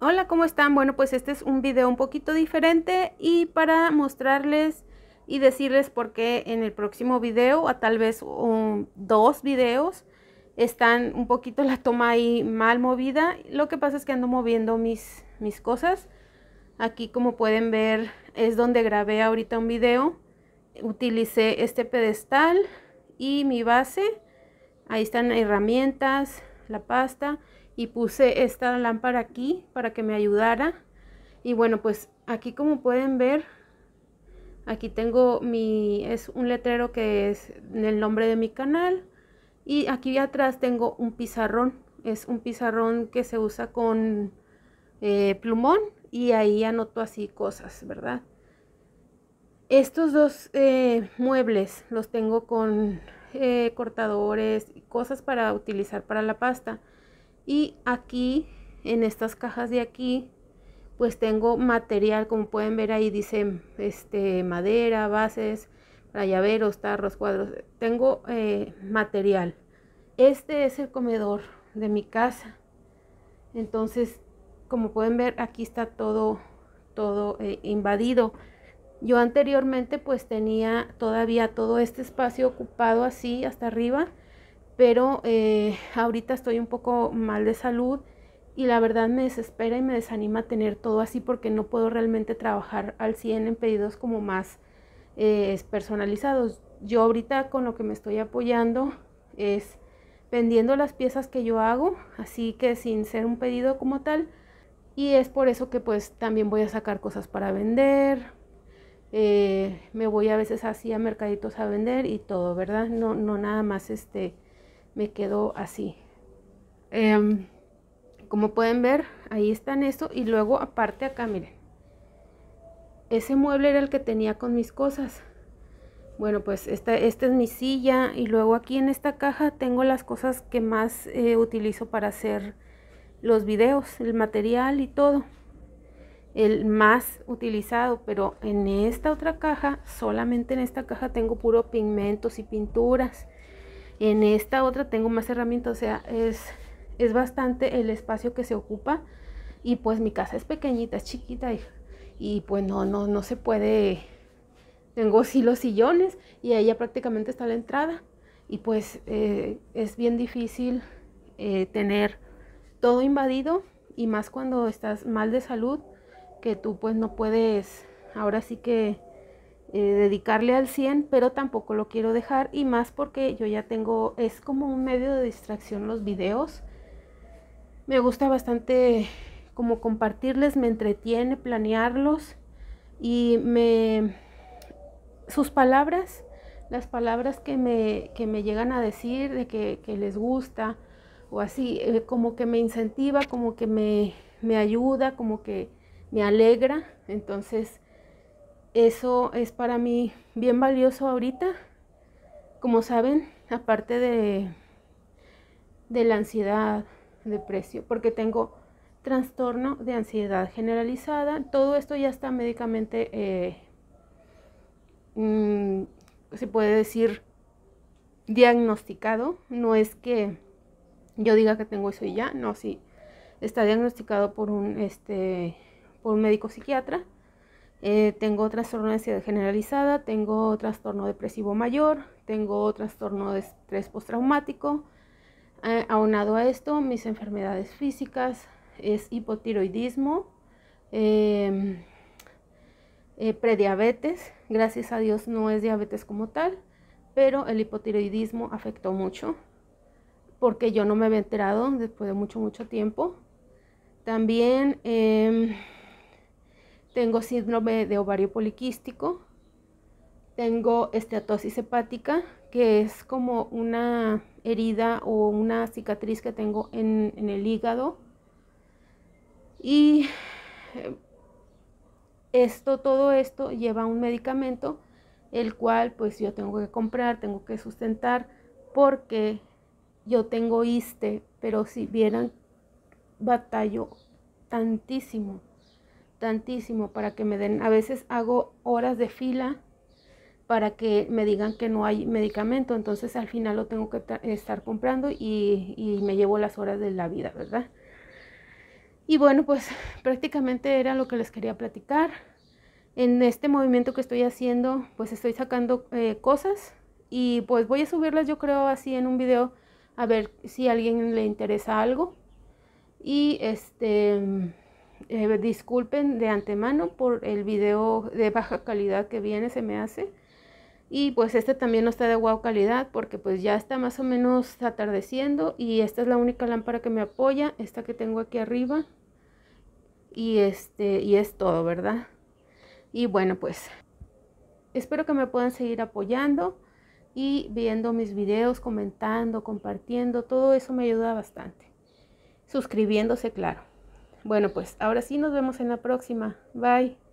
Hola, ¿cómo están? Bueno, pues este es un video un poquito diferente y para mostrarles y decirles por qué en el próximo video, o tal vez dos videos, están un poquito la toma ahí mal movida. Lo que pasa es que ando moviendo mis, mis cosas. Aquí como pueden ver es donde grabé ahorita un video. Utilicé este pedestal y mi base. Ahí están herramientas, la pasta y puse esta lámpara aquí para que me ayudara y bueno pues aquí como pueden ver aquí tengo mi es un letrero que es el nombre de mi canal y aquí atrás tengo un pizarrón es un pizarrón que se usa con eh, plumón y ahí anoto así cosas verdad estos dos eh, muebles los tengo con eh, cortadores y cosas para utilizar para la pasta y aquí en estas cajas de aquí pues tengo material como pueden ver ahí dice este madera bases para llaveros tarros cuadros tengo eh, material este es el comedor de mi casa entonces como pueden ver aquí está todo todo eh, invadido yo anteriormente pues tenía todavía todo este espacio ocupado así hasta arriba pero eh, ahorita estoy un poco mal de salud y la verdad me desespera y me desanima tener todo así porque no puedo realmente trabajar al 100 en pedidos como más eh, personalizados. Yo ahorita con lo que me estoy apoyando es vendiendo las piezas que yo hago, así que sin ser un pedido como tal. Y es por eso que pues también voy a sacar cosas para vender, eh, me voy a veces así a mercaditos a vender y todo, ¿verdad? No, no nada más este me quedó así. Em, como pueden ver, ahí están esto. Y luego aparte acá, miren. Ese mueble era el que tenía con mis cosas. Bueno, pues esta, es mi silla. Y luego aquí en esta caja tengo las cosas que más eh, utilizo para hacer los videos, el material y todo. El más utilizado, pero en esta otra caja, solamente en esta caja tengo puro pigmentos y pinturas en esta otra tengo más herramientas, o sea, es, es bastante el espacio que se ocupa. Y pues mi casa es pequeñita, es chiquita, y, y pues no, no, no se puede. Tengo sí los sillones y ahí ya prácticamente está la entrada. Y pues eh, es bien difícil eh, tener todo invadido y más cuando estás mal de salud, que tú pues no puedes, ahora sí que eh, dedicarle al 100, pero tampoco lo quiero dejar y más porque yo ya tengo, es como un medio de distracción los videos. Me gusta bastante como compartirles, me entretiene planearlos y me sus palabras, las palabras que me, que me llegan a decir de que, les gusta o así, eh, como que me incentiva, como que me, me ayuda, como que me alegra. Entonces, eso es para mí bien valioso ahorita. Como saben, aparte de, de la ansiedad de precio, porque tengo trastorno de ansiedad generalizada. Todo esto ya está médicamente, eh, mm, se puede decir, diagnosticado. No es que yo diga que tengo eso y ya, no, sí. Está diagnosticado por un, este, por un médico psiquiatra eh, tengo trastorno de ansiedad generalizada, tengo trastorno depresivo mayor, tengo trastorno de estrés postraumático. aunado a esto, mis enfermedades físicas es hipotiroidismo, em, eh, prediabetes, gracias a Dios no es diabetes como tal, pero el hipotiroidismo afectó mucho porque yo no me había enterado después de mucho, mucho tiempo. También em, tengo síndrome de ovario poliquístico, tengo esteatosis hepática, que es como una herida o una cicatriz que tengo en, el hígado. Y eh, esto, todo esto lleva un medicamento, el cual pues yo tengo que comprar, tengo que sustentar, porque yo tengo ISTE, pero si vieran, batallo tantísimo tantísimo para que me den, a veces hago horas de fila para que me digan que no hay medicamento, entonces al final lo tengo que estar comprando y, me llevo las horas de la vida, ¿verdad? Y bueno, pues prácticamente era lo que les quería platicar. En este movimiento que estoy haciendo, pues estoy sacando eh, cosas y pues voy a subirlas yo creo así en un video a ver si a alguien le interesa algo. Y este... Eh, disculpen de antemano por el video de baja calidad que viene, se me hace. Y pues este también no está de guau calidad porque pues ya está más o menos atardeciendo y esta es la única lámpara que me apoya, esta que tengo aquí arriba. Y este y es todo, ¿verdad? Y bueno, pues espero que me puedan seguir apoyando y viendo mis videos, comentando, compartiendo, todo eso me ayuda bastante. Suscribiéndose, claro. Bueno, pues ahora sí nos vemos en la próxima. Bye.